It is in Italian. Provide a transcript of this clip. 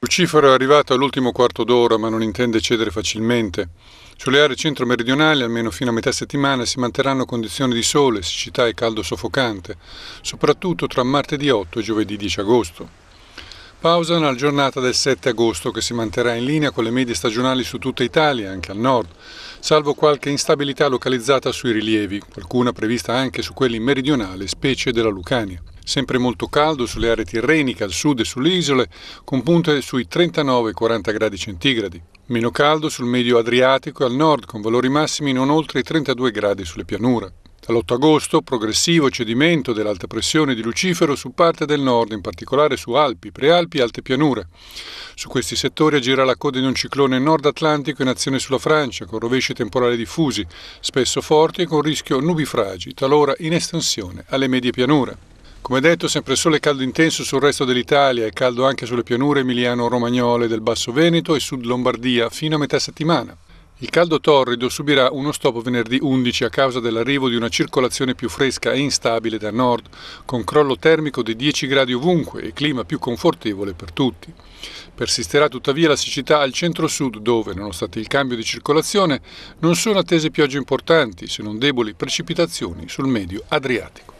Lucifero è arrivato all'ultimo quarto d'ora ma non intende cedere facilmente. Sulle aree centro-meridionali, almeno fino a metà settimana, si manterranno condizioni di sole, siccità e caldo soffocante, soprattutto tra martedì 8 e giovedì 10 agosto. Pausa nella giornata del 7 agosto che si manterrà in linea con le medie stagionali su tutta Italia, anche al nord, salvo qualche instabilità localizzata sui rilievi, qualcuna prevista anche su quelli meridionali, specie della Lucania sempre molto caldo sulle aree tirreniche al sud e sulle isole, con punte sui 39-40 gradi centigradi. Meno caldo sul medio Adriatico e al nord, con valori massimi non oltre i 32 gradi sulle pianure. Dall'8 agosto progressivo cedimento dell'alta pressione di Lucifero su parte del nord, in particolare su Alpi, Prealpi e Alte Pianure. Su questi settori agirà la coda di un ciclone nord atlantico in azione sulla Francia, con rovesci temporali diffusi, spesso forti e con rischio nubifragi, talora in estensione alle medie pianure. Come detto, sempre sole caldo intenso sul resto dell'Italia e caldo anche sulle pianure emiliano-romagnole del Basso Veneto e Sud Lombardia fino a metà settimana. Il caldo torrido subirà uno stop venerdì 11 a causa dell'arrivo di una circolazione più fresca e instabile da nord, con crollo termico di 10 gradi ovunque e clima più confortevole per tutti. Persisterà tuttavia la siccità al centro-sud dove, nonostante il cambio di circolazione, non sono attese piogge importanti, se non deboli precipitazioni sul medio Adriatico.